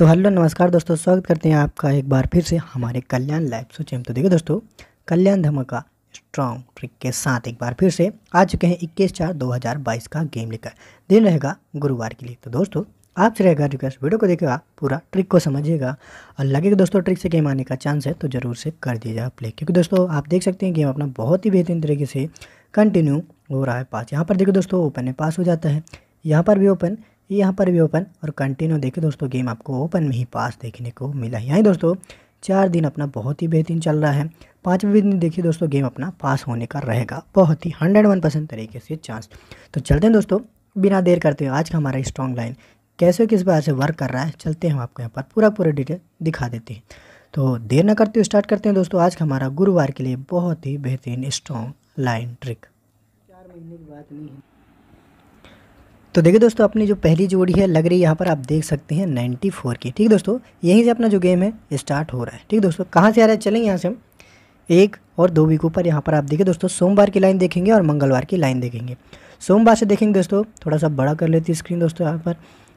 तो हेलो नमस्कार दोस्तों स्वागत करते हैं आपका एक बार फिर से हमारे कल्याण लाइव सोचे हम तो देखिए दोस्तों कल्याण धमाका स्ट्रॉन्ग ट्रिक के साथ एक बार फिर से आ चुके हैं इक्कीस चार दो हज़ार बाईस का गेम लेकर दिन रहेगा गुरुवार के लिए तो दोस्तों आपसे रहेगा रिक्वेस्ट वीडियो को देखेगा पूरा ट्रिक को समझिएगा और लगेगा दोस्तों ट्रिक से गेम आने का चांस है तो ज़रूर से कर दीजिएगा प्ले क्योंकि दोस्तों आप देख सकते हैं गेम अपना बहुत ही बेहतरीन तरीके से कंटिन्यू हो रहा है पास यहाँ पर देखो दोस्तों ओपन है पास हो जाता है यहाँ पर भी ओपन यहाँ पर भी ओपन और कंटिन्यू देखे दोस्तों गेम आपको ओपन में ही पास देखने को मिला है यहीं दोस्तों चार दिन अपना बहुत ही बेहतरीन चल रहा है पाँचवें दिन देखिए दोस्तों गेम अपना पास होने का रहेगा बहुत ही हंड्रेड वन परसेंट तरीके से चांस तो चलते हैं दोस्तों बिना देर करते हुए आज का हमारा स्ट्रॉन्ग लाइन कैसे किस बार से वर्क कर रहा है चलते हैं हम आपको यहाँ पर पूरा पूरा डिटेल दिखा देते हैं तो देर ना करते हुए स्टार्ट करते हैं दोस्तों आज का हमारा गुरुवार के लिए बहुत ही बेहतरीन स्ट्रॉन्ग लाइन ट्रिक चार महीने की बात नहीं है तो देखिए दोस्तों अपनी जो पहली जोड़ी है लग रही है यहाँ पर आप देख सकते हैं 94 की ठीक दोस्तों यहीं से अपना जो गेम है स्टार्ट हो रहा है ठीक दोस्तों कहाँ से आ रहा है चलें यहाँ से हम एक और दो वीक ऊपर यहाँ पर आप देखिए दोस्तों सोमवार की लाइन देखेंगे और मंगलवार की लाइन देखेंगे सोमवार से देखेंगे दोस्तों थोड़ा सा बड़ा कर लेती स्क्रीन दोस्तों यहाँ पर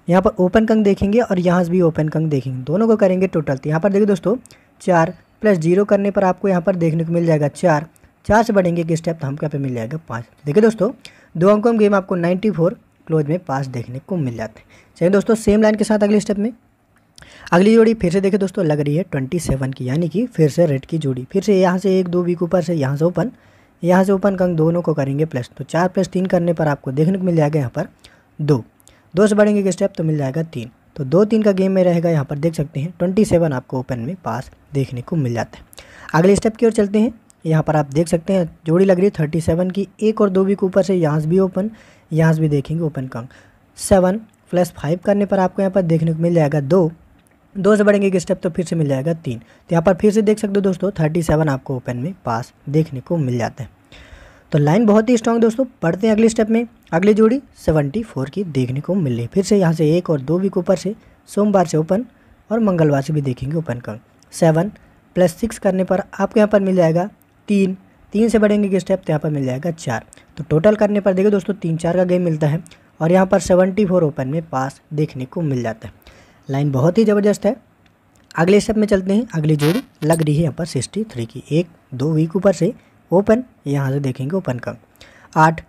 यहाँ पर ओपन कंग देखेंगे और यहाँ से भी ओपन कंग देखेंगे दोनों को करेंगे टोटल तो यहाँ पर देखिए दोस्तों चार प्लस जीरो करने पर आपको यहाँ पर देखने को मिल जाएगा चार चार से बढ़ेंगे कि स्टेप तो हमको यहाँ पर मिल जाएगा पाँच देखिए दोस्तों दो अंकों में गेम आपको नाइन्टी फोर क्लोज में पास देखने को मिल जाते हैं चलिए दोस्तों सेम लाइन के साथ अगले स्टेप में अगली जोड़ी फिर से देखें दोस्तों लग रही है ट्वेंटी सेवन की यानी कि फिर से रेड की जोड़ी फिर से यहाँ से एक दो वीक ऊपर से यहाँ से ओपन यहाँ से ओपन कंग दोनों को करेंगे प्लस तो चार प्लस तीन करने पर आपको देखने को मिल जाएगा यहाँ पर दो दो से बढ़ेंगे स्टेप तो मिल जाएगा तीन तो दो तीन का गेम में रहेगा यहाँ पर देख सकते हैं ट्वेंटी सेवन आपको ओपन में पास देखने को मिल जाता है अगले स्टेप की ओर चलते हैं यहाँ पर आप देख सकते हैं जोड़ी लग रही है थर्टी सेवन की एक और दो वीक ऊपर से यहाँ से भी ओपन यहाँ से भी देखेंगे open kong seven plus five करने पर आपको यहाँ पर देखने को मिल जाएगा दो दो से बढ़ेंगे एक स्टेप तो फिर से मिल जाएगा तीन तो यहाँ पर फिर से देख सकते हो दोस्तों थर्टी सेवन आपको ओपन में पास देखने को मिल जाता है तो लाइन बहुत ही स्ट्रांग दोस्तों पढ़ते हैं अगले स्टेप में अगली जोड़ी सेवेंटी फोर की देखने को मिल रही फिर से यहाँ से एक और दो वीक ऊपर से सोमवार से ओपन और मंगलवार से भी देखेंगे open kong seven plus six करने पर आपको यहाँ पर मिल जाएगा तीन तीन से बढ़ेंगे कि स्टेप तो यहाँ पर मिल जाएगा चार तो टोटल करने पर देखिए दोस्तों तीन चार का गेम मिलता है और यहाँ पर सेवेंटी फोर ओपन में पास देखने को मिल जाता है लाइन बहुत ही ज़बरदस्त है अगले स्टेप में चलते हैं अगली जोड़ी लग रही है यहाँ पर सिक्सटी थ्री की एक दो वीक ऊपर से ओपन यहाँ से देखेंगे ओपन का आठ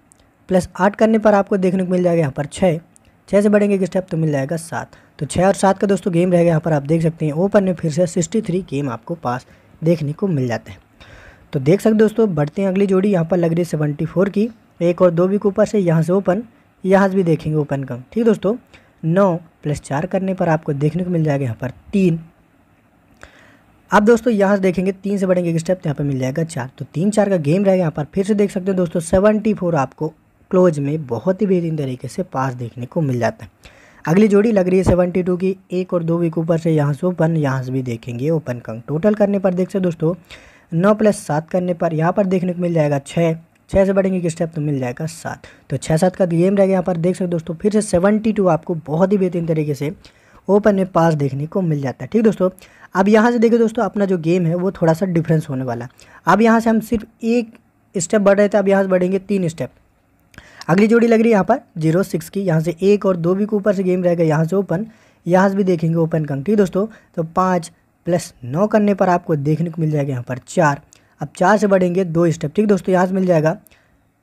प्लस आठ करने पर आपको देखने को मिल जाएगा यहाँ पर छः छः से बढ़ेंगे कि स्टेप तो मिल जाएगा सात तो छः और सात का दोस्तों गेम रहेगा यहाँ पर आप देख सकते हैं ओपन में फिर से सिक्सटी थ्री गेम आपको पास देखने को मिल जाते हैं तो देख सकते दोस्तों बढ़ते हैं अगली जोड़ी यहाँ पर लग रही है सेवेंटी फोर की एक और दो वीक ऊपर से यहाँ से ओपन यहाँ से भी देखेंगे ओपन कम ठीक दोस्तों नौ प्लस चार करने पर आपको देखने को मिल जाएगा यहाँ पर तीन अब दोस्तों यहाँ से देखेंगे तीन से बढ़ेंगे एक स्टेप तो यहाँ पर मिल जाएगा चार तो तीन चार का गेम रहेगा यहाँ पर फिर से देख सकते हो दोस्तों सेवेंटी फोर आपको क्लोज में बहुत ही बेहतरीन तरीके से पास देखने को मिल जाता है अगली जोड़ी लग रही है सेवेंटी टू की एक और दो वीक ऊपर से यहाँ से ओपन यहाँ से भी देखेंगे ओपन कंग टोटल करने पर देख सकते दोस्तों नौ प्लस सात करने पर यहाँ पर देखने को मिल जाएगा छः छः से बढ़ेंगे कि स्टेप तो मिल जाएगा सात तो छः सात का गेम रहेगा यहाँ पर देख सकते दोस्तों फिर से सेवेंटी टू आपको बहुत ही बेहतरीन तरीके से ओपन में पास देखने को मिल जाता है ठीक दोस्तों अब यहाँ से देखिए दोस्तों अपना जो गेम है वो थोड़ा सा डिफरेंस होने वाला अब यहाँ से हम सिर्फ एक स्टेप बढ़ रहे थे अब यहाँ से बढ़ेंगे तीन स्टेप अगली जोड़ी लग रही है यहाँ पर जीरो सिक्स की यहाँ से एक और दो भी को ऊपर से गेम रहेगा यहाँ से ओपन यहाँ से भी देखेंगे ओपन कम ठीक दोस्तों तो पाँच प्लस नौ करने पर आपको देखने को मिल जाएगा यहाँ पर चार अब चार से बढ़ेंगे दो स्टेप ठीक दोस्तों यहाँ से मिल जाएगा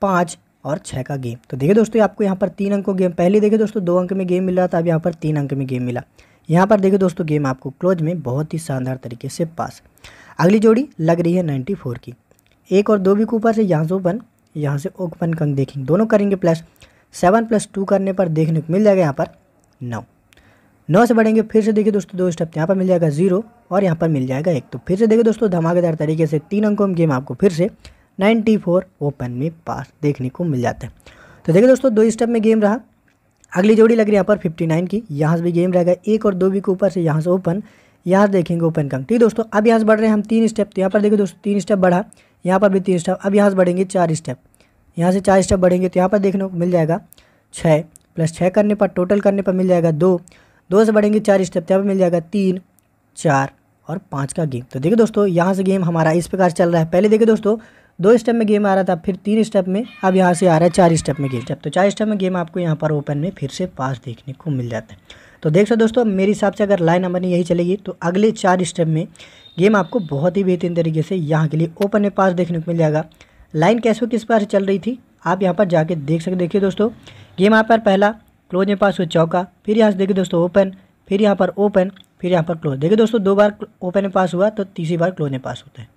पाँच और छः का गेम तो देखिए दोस्तों आपको यहाँ पर तीन अंकों गेम पहले देखिए दोस्तों दो अंक में गेम मिल रहा था अब यहाँ पर तीन अंक में गेम मिला यहाँ पर देखिए दोस्तों गेम आपको क्लोज में बहुत ही शानदार तरीके से पास अगली जोड़ी लग रही है नाइन्टी फोर की एक और दो भी के ऊपर से यहाँ से ओपन यहाँ से ओपन कंक देखेंगे दोनों करेंगे प्लस सेवन प्लस टू करने पर देखने को मिल जाएगा यहाँ पर नौ नौ से बढ़ेंगे फिर से देखिए दोस्तों दो स्टेप यहाँ पर मिल जाएगा जीरो और यहाँ पर मिल जाएगा एक तो फिर से देखिए दोस्तों धमाकेदार तरीके से तीन अंकों में गेम आपको फिर से 94 ओपन में पास देखने को मिल जाता है तो देखिए दोस्तों दो स्टेप में गेम रहा अगली जोड़ी लग रही यहाँ पर नाइन की यहाँ से भी गेम रहेगा एक और दो भी के ऊपर से यहाँ से ओपन यहाँ से देखेंगे ओपन कम ठीक दोस्तों अब यहाँ से बढ़ रहे हैं हम तीन स्टेप तो यहाँ पर देखिए दोस्तों तीन स्टेप बढ़ा यहाँ पर भी तीन स्टेप अब यहाँ से बढ़ेंगे चार स्टेप यहाँ से चार स्टेप बढ़ेंगे तो यहाँ पर देखने को मिल जाएगा छः प्लस छः करने पर टोटल करने पर मिल जाएगा दो दो से बढ़ेंगे चार स्टेप तो यहाँ पर मिल जाएगा तीन चार और पाँच का गेम तो देखिए दोस्तों यहाँ से गेम हमारा इस प्रकार चल रहा है पहले देखिए दोस्तों दो स्टेप में गेम आ रहा था फिर तीन स्टेप में अब यहाँ से आ रहा है चार स्टेप में गेम स्टेप तो चार स्टेप में गेम आपको यहाँ पर ओपन में फिर से पास देखने को मिल जाता है तो देख सो दोस्तों मेरे हिसाब से अगर लाइन नंबर यही चलेगी तो अगले चार स्टेप में गेम आपको बहुत ही बेहतरीन तरीके से यहाँ के लिए ओपन में पास देखने को मिल जाएगा लाइन कैसे किस पार चल रही थी आप यहाँ पर जाके देख सकते देखिए दोस्तों गेम यहाँ पर पहला क्लोज में पास हुआ चौका फिर यहाँ से देखिए दोस्तों ओपन फिर यहाँ पर ओपन फिर यहाँ पर क्लोज देखिए दोस्तों दो बार ओपन में पास हुआ तो तीसरी बार क्लोज में पास होता है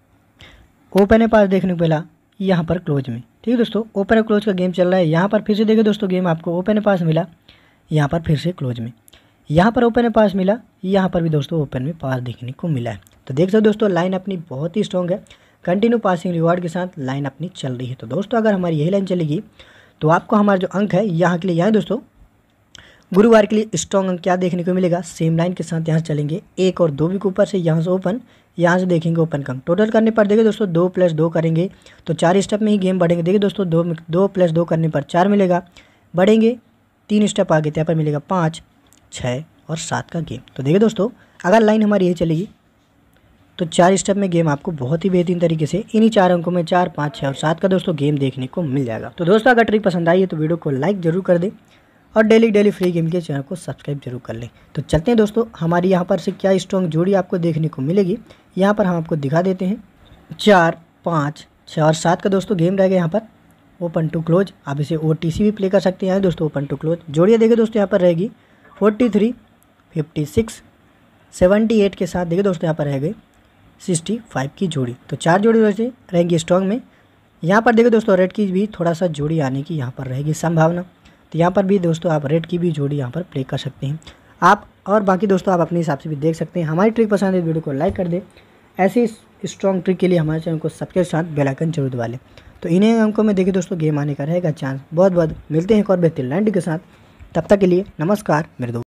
ओपन में पास देखने को मिला यहाँ पर क्लोज में ठीक है दोस्तों ओपन और क्लोज का गेम चल रहा है यहाँ पर फिर से देखिए दोस्तों गेम आपको ओपन पास मिला यहाँ पर फिर से क्लोज में यहाँ पर ओपन पास मिला यहाँ पर भी दोस्तों ओपन में पास देखने को मिला है तो देख सकते दोस्तों लाइन अपनी बहुत ही स्ट्रॉन्ग है कंटिन्यू पासिंग रिवार्ड के साथ लाइन अपनी चल रही है तो दोस्तों अगर हमारी यही लाइन चलेगी तो आपको हमारा जो अंक है यहाँ के लिए यहाँ दोस्तों गुरुवार के लिए स्ट्रॉन्ग अंक क्या देखने को मिलेगा सेम लाइन के साथ यहाँ चलेंगे एक और दो भी के ऊपर से यहाँ से ओपन यहाँ से देखेंगे ओपन कम टोटल करने पर देखिए दोस्तों दो प्लस दो करेंगे तो चार स्टेप में ही गेम बढ़ेंगे देखिए दोस्तों दो दो प्लस दो करने पर चार मिलेगा बढ़ेंगे तीन स्टेप आगे तो यहाँ पर मिलेगा पाँच छः और सात का गेम तो देखिए दोस्तों अगर लाइन हमारी यही चलेगी तो चार स्टेप में गेम आपको बहुत ही बेहतरीन तरीके से इन्हीं चार अंकों में चार पाँच छः और सात का दोस्तों गेम देखने को मिल जाएगा तो दोस्तों अगर ट्रिक पसंद आई है तो वीडियो को लाइक जरूर कर दें और डेली डेली फ्री गेम के चैनल को सब्सक्राइब जरूर कर लें तो चलते हैं दोस्तों हमारी यहाँ पर से क्या स्ट्रॉन्ग जोड़ी आपको देखने को मिलेगी यहाँ पर हम आपको दिखा देते हैं चार पाँच छः और सात का दोस्तों गेम रहेगा यहाँ पर ओपन टू क्लोज आप इसे ओ भी प्ले कर सकते हैं दोस्तों ओपन टू क्लोज जोड़िया देखिए दोस्तों यहाँ पर रहेगी forty three fifty six seventy eight के साथ देखिए दोस्तों यहाँ पर रह गए सिक्सटी फाइव की जोड़ी तो चार जोड़ी वैसे रहेंगी स्ट्रॉन्ग में यहाँ पर देखिए दोस्तों रेड की भी थोड़ा सा जोड़ी आने की यहाँ पर रहेगी संभावना तो यहाँ पर भी दोस्तों आप रेड की भी जोड़ी यहाँ पर प्ले कर सकते हैं आप और बाकी दोस्तों आप अपने हिसाब से भी देख सकते हैं हमारी ट्रिक पसंद है वीडियो को लाइक कर दें ऐसी स्ट्रॉन्ग ट्रिक के लिए हमारे चैनल को सबके साथ बेलाइकन जरूर दबा लें तो इन्हें अंकों में देखिए दोस्तों गेम आने का रहेगा चांस बहुत बहुत मिलते हैं एक और बेहतरीन लैंड के साथ तब तक के लिए नमस्कार मेरे दोस्त